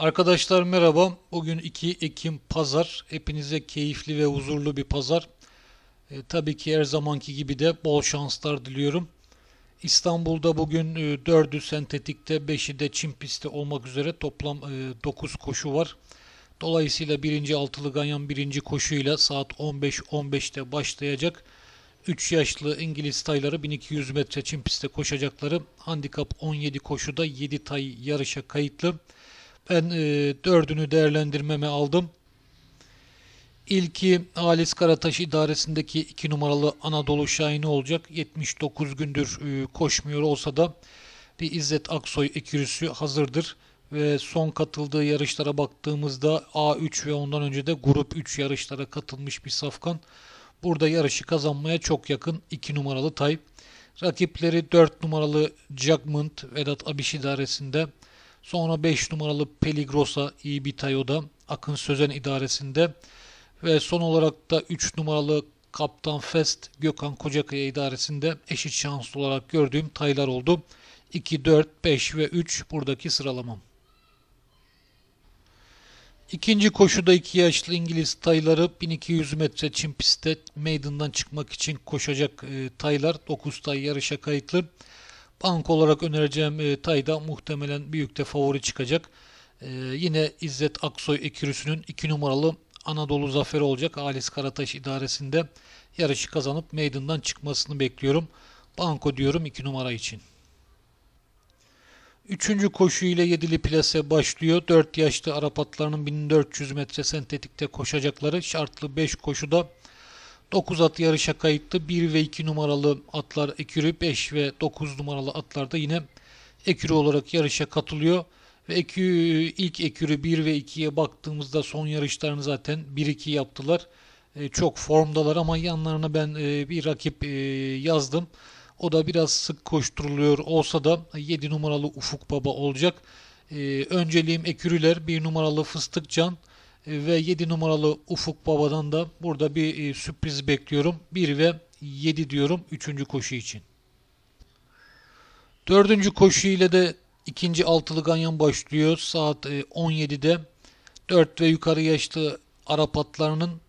Arkadaşlar merhaba. Bugün 2 Ekim Pazar. Hepinize keyifli ve huzurlu bir pazar. E, tabii ki her zamanki gibi de bol şanslar diliyorum. İstanbul'da bugün e, 4'ü sentetikte, 5'i de çim pistte olmak üzere toplam e, 9 koşu var. Dolayısıyla 1. Altılı Ganyan 1. koşuyla saat 15.15'te başlayacak. 3 yaşlı İngiliz tayları 1200 metre çim pistte koşacakları. Handikap 17 koşuda 7 tay yarışa kayıtlı. En e, dördünü değerlendirmeme aldım. İlki Halis Karataş idaresindeki 2 numaralı Anadolu Şahini olacak. 79 gündür e, koşmuyor olsa da bir İzzet Aksoy ekürüsü hazırdır. Ve son katıldığı yarışlara baktığımızda A3 ve ondan önce de Grup 3 yarışlara katılmış bir safkan. Burada yarışı kazanmaya çok yakın 2 numaralı Tay. Rakipleri 4 numaralı Jagmund Vedat Abiş idaresinde Sonra 5 numaralı Peligrosa iyi bir tayoda Akın Sözen idaresinde ve son olarak da 3 numaralı Kaptan Fest Gökhan Kocakaya idaresinde eşit şanslı olarak gördüğüm taylar oldu. 2, 4, 5 ve 3 buradaki sıralamam. İkinci koşuda 2 yaşlı İngiliz tayları 1200 metre çim pistte meydandan çıkmak için koşacak e, taylar. 9 tay yarışa kayıtlı. Bank olarak önereceğim e, Tay'da muhtemelen büyükte favori çıkacak. E, yine İzzet Aksoy ekürüsünün 2 numaralı Anadolu zaferi olacak. Halis Karataş idaresinde yarışı kazanıp meydandan çıkmasını bekliyorum. Banko diyorum 2 numara için. Üçüncü koşu ile yedili plase başlıyor. 4 yaşlı Arap atlarının 1400 metre sentetikte koşacakları şartlı 5 koşuda 9 at yarışa kayıttı. 1 ve 2 numaralı atlar ekürü, 5 ve 9 numaralı atlar da yine ekürü olarak yarışa katılıyor. Ve ekü, ilk ekürü 1 ve 2'ye baktığımızda son yarışlarını zaten 1-2 yaptılar. E, çok formdalar ama yanlarına ben e, bir rakip e, yazdım. O da biraz sık koşturuluyor olsa da 7 numaralı Ufuk Baba olacak. E, önceliğim ekürüler 1 numaralı Fıstık Can. E, ve 7 numaralı Ufuk Baba'dan da burada bir e, sürpriz bekliyorum. 1 ve 7 diyorum 3. koşu için. 4. koşu ile de ikinci altılı ganyan başlıyor. Saat 17'de e, 4 ve yukarı yaşlı Arap atlarının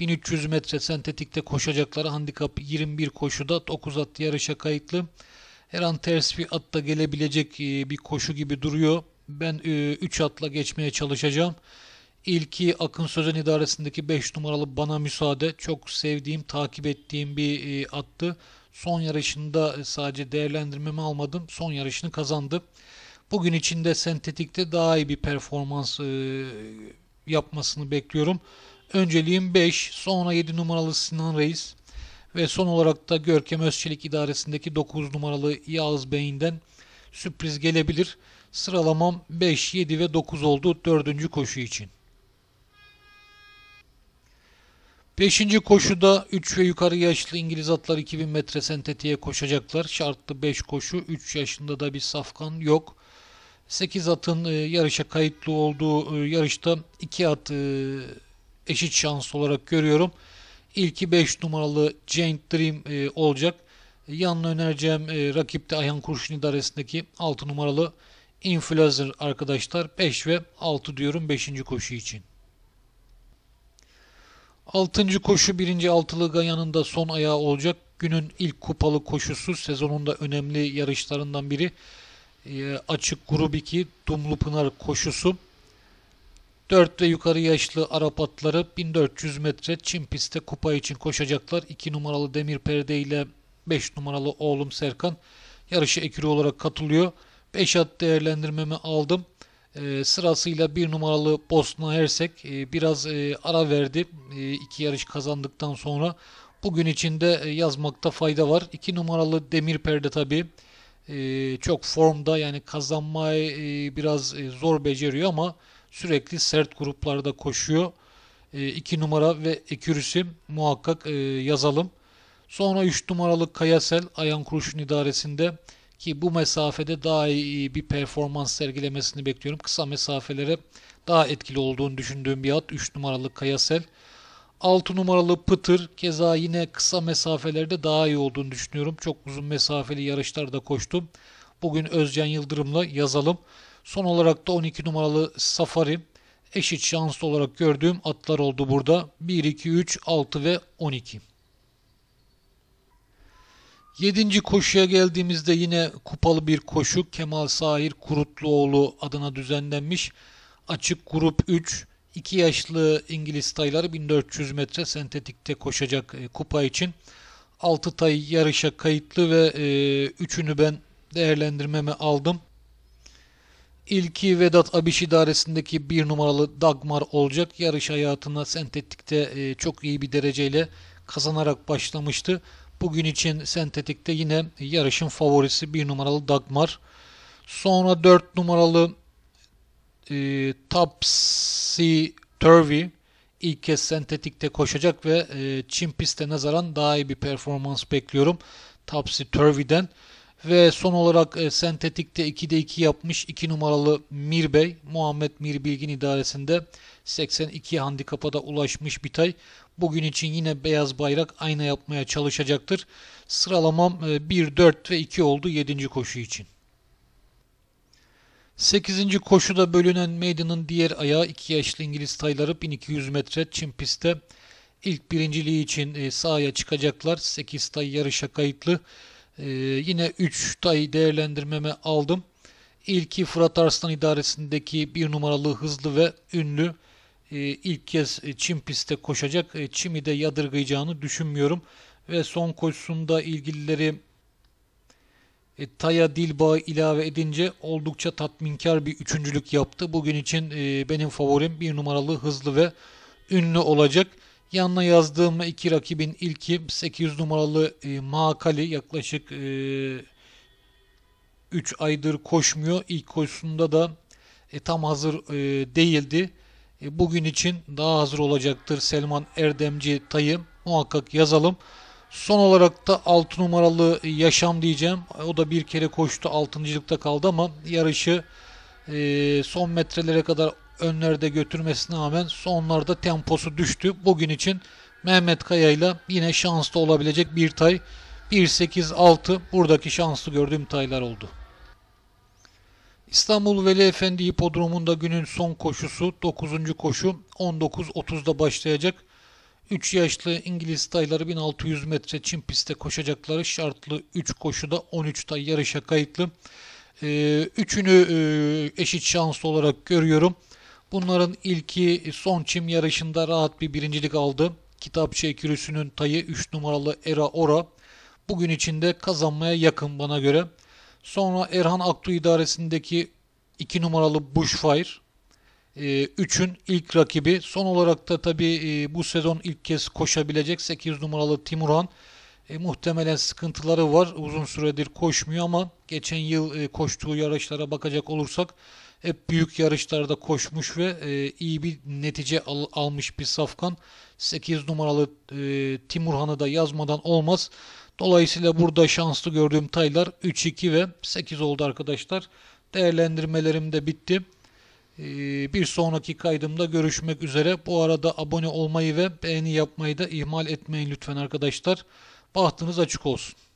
1300 metre sentetikte koşacakları handikap 21 koşuda 9 at yarışa kayıtlı. Her an ters bir atla gelebilecek bir koşu gibi duruyor. Ben 3 atla geçmeye çalışacağım. İlki Akın Sözen idaresindeki 5 numaralı Bana Müsaade çok sevdiğim, takip ettiğim bir e, attı. Son yarışında e, sadece değerlendirmemi almadım. Son yarışını kazandı. Bugün içinde sentetikte daha iyi bir performans e, yapmasını bekliyorum. Önceliğim 5, sonra 7 numaralı Sinan Reis ve son olarak da Görkem Özçelik idaresindeki 9 numaralı Yağız Bey'inden sürpriz gelebilir. Sıralamam 5, 7 ve 9 oldu 4. koşu için. Beşinci koşuda 3 ve yukarı yaşlı İngiliz atlar 2000 metre sentetiğe koşacaklar. Şartlı 5 koşu. 3 yaşında da bir safkan yok. 8 atın e, yarışa kayıtlı olduğu e, yarışta 2 at e, eşit şans olarak görüyorum. İlki 5 numaralı Jane Dream e, olacak. Yanına önereceğim e, rakip de Ayhan Kurşun idaresindeki 6 numaralı Influencer arkadaşlar. 5 ve 6 diyorum 5. koşu için. Altıncı koşu birinci altılı Gaya'nın son ayağı olacak. Günün ilk kupalı koşusu sezonunda önemli yarışlarından biri. E, açık grup 2 Dumlu Pınar koşusu. 4 ve yukarı yaşlı Arap atları 1400 metre Çin pistte kupa için koşacaklar. 2 numaralı Demir Perde ile 5 numaralı oğlum Serkan yarışı ekürü olarak katılıyor. 5 at değerlendirmemi aldım. E, sırasıyla bir numaralı Bosna Hersek e, biraz e, ara verdi. E, iki yarış kazandıktan sonra bugün içinde e, yazmakta fayda var. İki numaralı Demir Perde tabi e, çok formda yani kazanmayı e, biraz zor beceriyor ama sürekli sert gruplarda koşuyor. 2 numara ve ekürüsü muhakkak yazalım. Sonra 3 numaralı Kayasel Ayan Kurşun idaresinde ki bu mesafede daha iyi bir performans sergilemesini bekliyorum. Kısa mesafelere daha etkili olduğunu düşündüğüm bir at 3 numaralı Kayasel. 6 numaralı Pıtır keza yine kısa mesafelerde daha iyi olduğunu düşünüyorum. Çok uzun mesafeli yarışlarda koştum. Bugün Özcan Yıldırım'la yazalım. Son olarak da 12 numaralı Safari eşit şanslı olarak gördüğüm atlar oldu burada. 1, 2, 3, 6 ve 12. Yedinci koşuya geldiğimizde yine kupalı bir koşu Kemal Sahir Kurutluoğlu adına düzenlenmiş. Açık grup 3, 2 yaşlı İngiliz tayları 1400 metre sentetikte koşacak e, kupa için. 6 tay yarışa kayıtlı ve 3'ünü e, ben değerlendirmeme aldım. İlki Vedat Abiş idaresindeki bir numaralı Dagmar olacak. Yarış hayatına sentetikte e, çok iyi bir dereceyle kazanarak başlamıştı. Bugün için sentetikte yine yarışın favorisi 1 numaralı Dagmar. Sonra 4 numaralı e, Topsy Turvy ilk kez sentetikte koşacak ve e, Çin piste nazaran daha iyi bir performans bekliyorum. Topsy Turvy'den. Ve son olarak e, sentetikte 2'de 2 yapmış 2 numaralı Mirbey, Muhammed Mirbilgin idaresinde 82 handikapa da ulaşmış Bitay. Bugün için yine beyaz bayrak ayna yapmaya çalışacaktır. Sıralamam 1, e, 4 ve 2 oldu 7. koşu için. 8. koşuda bölünen meydanın diğer ayağı 2 yaşlı İngiliz tayları 1200 metre çim pistte ilk birinciliği için e, sahaya çıkacaklar. 8 tay yarışa kayıtlı. E, yine 3 tay değerlendirmeme aldım. İlki Fırat Arslan idaresindeki bir numaralı hızlı ve ünlü e, ilk kez e, çim pistte koşacak. E, Çimi de yadırgayacağını düşünmüyorum. Ve son koşusunda ilgilileri e, Taya Dilbağ'ı ilave edince oldukça tatminkar bir üçüncülük yaptı. Bugün için benim favorim bir numaralı hızlı ve ünlü olacak. Yanına yazdığım iki rakibin ilki 800 numaralı e, Makali yaklaşık e, 3 aydır koşmuyor. İlk koşusunda da tam hazır değildi. E, bugün için daha hazır olacaktır Selman Erdemci Tay'ı muhakkak yazalım. Son olarak da 6 numaralı Yaşam diyeceğim. O da bir kere koştu 6.lıkta kaldı ama yarışı e, son metrelere kadar önlerde götürmesine rağmen sonlarda temposu düştü. Bugün için Mehmet Kaya ile yine şanslı olabilecek bir tay. 1.8.6 buradaki şanslı gördüğüm taylar oldu. İstanbul Veli Efendi Hipodromu'nda günün son koşusu 9. koşu 19.30'da başlayacak. 3 yaşlı İngiliz tayları 1600 metre çim pistte koşacakları şartlı 3 koşuda 13 tay yarışa kayıtlı. Ee, üçünü e, eşit şanslı olarak görüyorum. Bunların ilki son çim yarışında rahat bir birincilik aldı. Kitapçı Ekürüsü'nün tayı 3 numaralı Era Ora. Bugün içinde kazanmaya yakın bana göre. Sonra Erhan Aktu idaresindeki 2 numaralı Bushfire. 3'ün e, ilk rakibi. Son olarak da tabii e, bu sezon ilk kez koşabilecek 8 numaralı Timurhan. E, muhtemelen sıkıntıları var. Uzun süredir koşmuyor ama geçen yıl e, koştuğu yarışlara bakacak olursak hep büyük yarışlarda koşmuş ve iyi bir netice al, almış bir safkan. 8 numaralı Timurhan'ı da yazmadan olmaz. Dolayısıyla burada şanslı gördüğüm taylar 3, 2 ve 8 oldu arkadaşlar. Değerlendirmelerim de bitti. Ee, bir sonraki kaydımda görüşmek üzere. Bu arada abone olmayı ve beğeni yapmayı da ihmal etmeyin lütfen arkadaşlar. Bahtınız açık olsun.